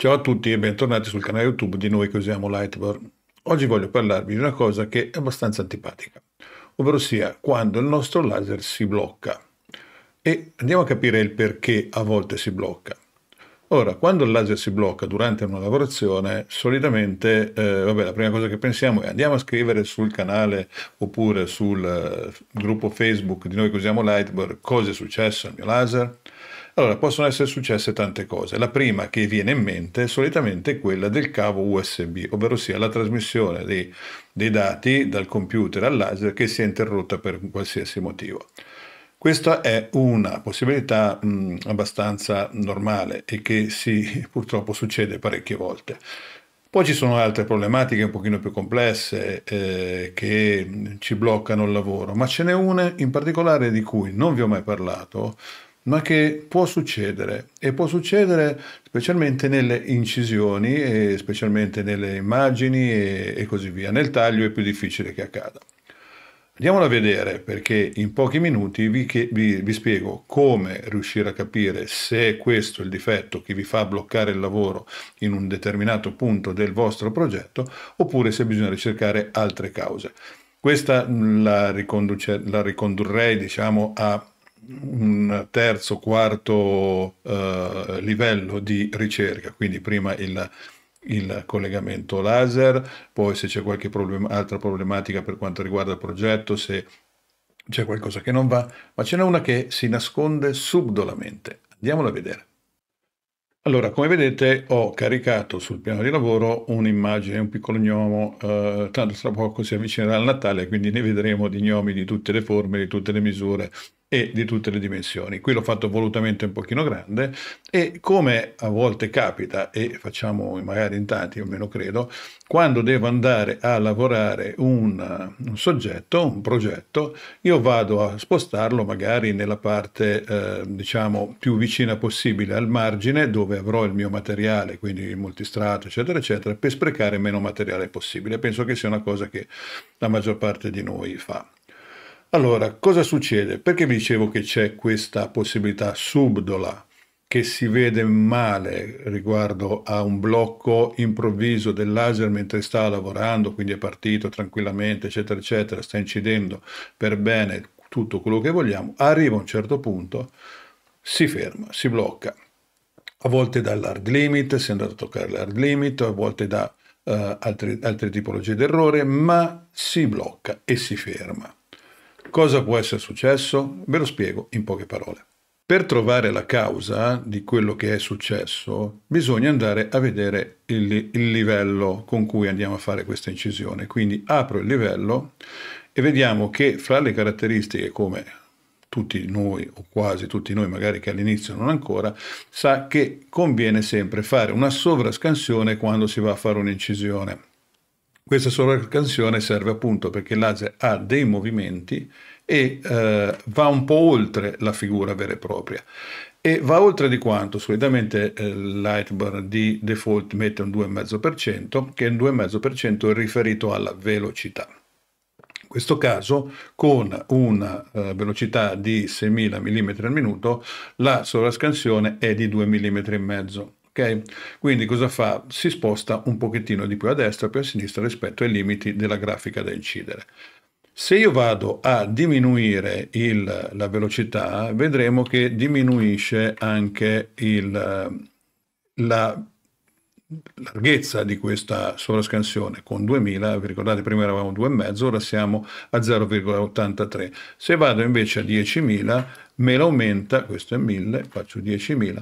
Ciao a tutti e bentornati sul canale YouTube di noi che usiamo Lightboard. Oggi voglio parlarvi di una cosa che è abbastanza antipatica, ovvero sia quando il nostro laser si blocca. E andiamo a capire il perché a volte si blocca. Ora, quando il laser si blocca durante una lavorazione, solitamente eh, vabbè, la prima cosa che pensiamo è andiamo a scrivere sul canale oppure sul eh, gruppo Facebook di noi che usiamo Lightboard cosa è successo al mio laser, allora, possono essere successe tante cose. La prima che viene in mente è solitamente quella del cavo USB, ovvero sia la trasmissione dei, dei dati dal computer al laser che si è interrotta per qualsiasi motivo. Questa è una possibilità mh, abbastanza normale e che si, purtroppo succede parecchie volte. Poi ci sono altre problematiche un pochino più complesse eh, che ci bloccano il lavoro, ma ce n'è una in particolare di cui non vi ho mai parlato, ma che può succedere e può succedere specialmente nelle incisioni e specialmente nelle immagini e, e così via. Nel taglio è più difficile che accada. Andiamola a vedere perché in pochi minuti vi, che, vi, vi, spiego come riuscire a capire se è questo il difetto che vi fa bloccare il lavoro in un determinato punto del vostro progetto oppure se bisogna ricercare altre cause. Questa mm, la, la ricondurrei diciamo, a un terzo, quarto eh, livello di ricerca, quindi prima il, il collegamento laser, poi se c'è qualche problem altra problematica per quanto riguarda il progetto, se c'è qualcosa che non va, ma ce n'è una che si nasconde subdolamente. Andiamola a vedere. Allora, come vedete ho caricato sul piano di lavoro un'immagine, un piccolo gnomo, eh, tanto tra poco si avvicinerà il Natale, quindi ne vedremo di gnomi di tutte le forme, di tutte le misure, e di tutte le dimensioni. Qui l'ho fatto volutamente un pochino grande e come a volte capita, e facciamo magari in tanti, almeno credo, quando devo andare a lavorare un, un, soggetto, un progetto, io vado a spostarlo magari nella parte eh, diciamo più vicina possibile al margine dove avrò il mio materiale, quindi il multistrato, eccetera, eccetera, per sprecare meno materiale possibile. Penso che sia una cosa che la maggior parte di noi fa. Allora, cosa succede? Perché vi dicevo che c'è questa possibilità subdola che si vede male riguardo a un blocco improvviso del laser mentre sta lavorando, quindi è partito tranquillamente, eccetera, eccetera, sta incidendo per bene tutto quello che vogliamo, arriva a un certo punto, si ferma, si blocca. A volte dall'hard limit, si è andato a toccare l'hard limit, a volte da uh, eh, altre, altre tipologie d'errore, ma si blocca e si ferma. Cosa può essere successo? Ve lo spiego in poche parole. Per trovare la causa di quello che è successo, bisogna andare a vedere il, il, livello con cui andiamo a fare questa incisione. Quindi apro il livello e vediamo che fra le caratteristiche, come tutti noi, o quasi tutti noi, magari che all'inizio non ancora, sa che conviene sempre fare una sovrascansione quando si va a fare un'incisione questa sola canzone serve appunto perché laser ha dei movimenti e eh, va un po' oltre la figura vera e propria e va oltre di quanto solitamente eh, Lightburn di default mette un 2,5%, che un 2,5% è riferito alla velocità. In questo caso, con una eh, velocità di 6.000 mm al minuto, la sovrascansione è di 2,5 mm Okay? Quindi cosa fa? Si sposta un pochettino di più a destra, e più a sinistra rispetto ai limiti della grafica da incidere. Se io vado a diminuire il, la velocità, vedremo che diminuisce anche il, la larghezza di questa sovrascansione con 2000, vi ricordate prima eravamo 2,5, ora siamo a 0,83. Se vado invece a 10.000 me l'aumenta, questo è 1000, faccio 10.000, me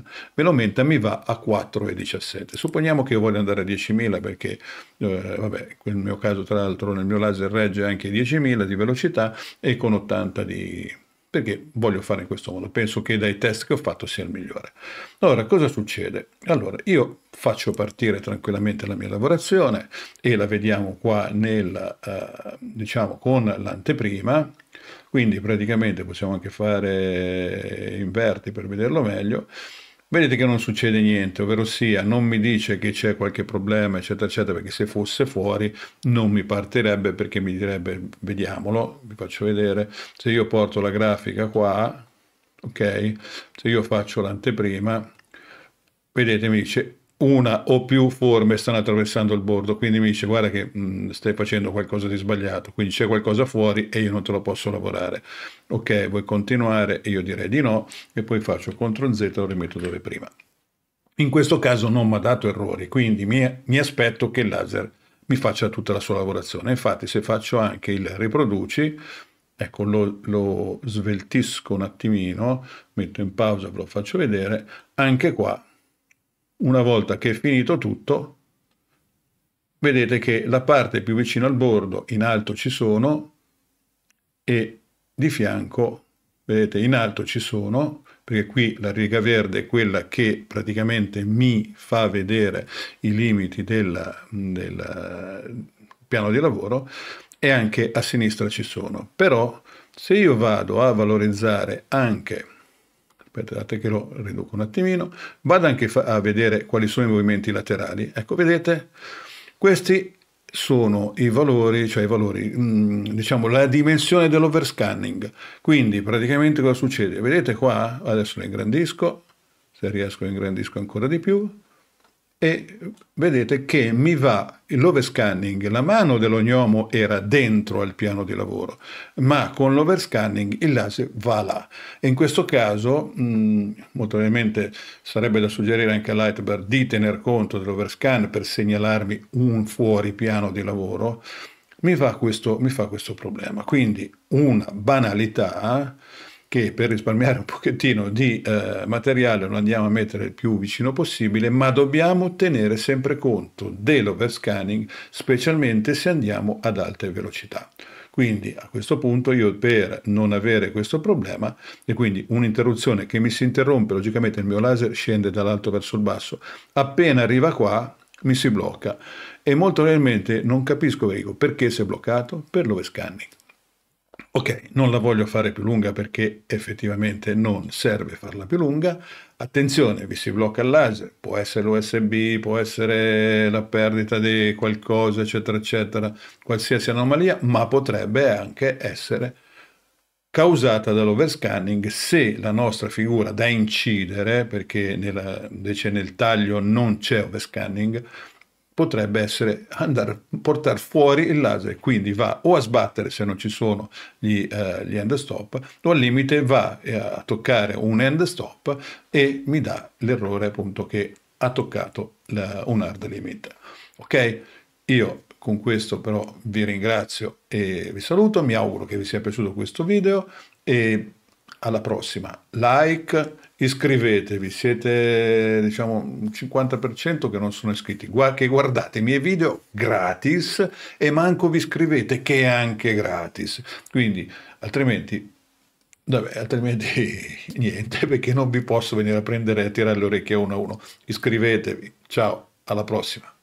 l'aumenta, aumenta, mi va a 4,17. Supponiamo che io voglia andare a 10.000 perché, eh, vabbè, nel mio caso tra l'altro nel mio laser regge anche 10.000 di velocità e con 80 di perché voglio fare in questo modo, penso che dai test che ho fatto sia il migliore. Allora, cosa succede? Allora, io faccio partire tranquillamente la mia lavorazione e la vediamo qua nel, eh, diciamo, con l'anteprima, quindi praticamente possiamo anche fare inverti per vederlo meglio, Vedete che non succede niente, ovvero sia non mi dice che c'è qualche problema, eccetera, eccetera, perché se fosse fuori non mi partirebbe perché mi direbbe, vediamolo, vi faccio vedere, se io porto la grafica qua, ok, se io faccio l'anteprima, vedete mi dice una o più forme stanno attraversando il bordo, quindi mi dice guarda che mh, stai facendo qualcosa di sbagliato, quindi c'è qualcosa fuori e io non te lo posso lavorare. Ok, vuoi continuare? io direi di no e poi faccio CTRL Z e lo rimetto dove prima. In questo caso non mi ha dato errori, quindi mi, mi aspetto che il laser mi faccia tutta la sua lavorazione. Infatti se faccio anche il riproduci, ecco lo, lo sveltisco un attimino, metto in pausa, ve lo faccio vedere, anche qua una volta che è finito tutto, vedete che la parte più vicina al bordo in alto ci sono e di fianco, vedete, in alto ci sono, perché qui la riga verde è quella che praticamente mi fa vedere i limiti della, del eh, piano di lavoro, e anche a sinistra ci sono. Però se io vado a valorizzare anche aspettate che lo riduco un attimino, vado anche a vedere quali sono i movimenti laterali, ecco vedete, questi sono i valori, cioè i valori, mm, diciamo la dimensione dell'overscanning, quindi praticamente cosa succede? Vedete qua, adesso lo ingrandisco, se riesco lo ingrandisco ancora di più, e vedete che mi va l'overscanning, la mano dell'ognomo era dentro al piano di lavoro, ma con l'overscanning il laser va là. E in questo caso, mh, mm, molto probabilmente sarebbe da suggerire anche a Lightbar di tener conto dell'overscan per segnalarmi un fuori piano di lavoro, mi fa questo, mi fa questo problema. Quindi una banalità che per risparmiare un pochettino di eh, materiale lo andiamo a mettere il più vicino possibile, ma dobbiamo tenere sempre conto dell'overscanning, specialmente se andiamo ad alte velocità. Quindi a questo punto io per non avere questo problema e quindi un'interruzione che mi si interrompe, logicamente il mio laser scende dall'alto verso il basso, appena arriva qua mi si blocca e molto probabilmente non capisco perché si è bloccato per l'overscanning. Ok, non la voglio fare più lunga perché effettivamente non serve farla più lunga. Attenzione, vi si blocca il laser, può essere l'USB, può essere la perdita di qualcosa, eccetera, eccetera, qualsiasi anomalia, ma potrebbe anche essere causata dall'overscanning se la nostra figura da incidere, perché nella, invece nel taglio non c'è overscanning, potrebbe essere andare a portare fuori il laser, quindi va o a sbattere se non ci sono gli, eh, gli end stop, o al limite va eh, a toccare un end stop e mi dà l'errore appunto che ha toccato la, un hard limit. Ok? Io con questo però vi ringrazio e vi saluto, mi auguro che vi sia piaciuto questo video e alla prossima. Like iscrivetevi, siete diciamo un 50% che non sono iscritti, che guardate i miei video gratis e manco vi iscrivete che è anche gratis, quindi altrimenti, vabbè, altrimenti niente perché non vi posso venire a prendere e a tirare le orecchie uno a uno, iscrivetevi, ciao, alla prossima.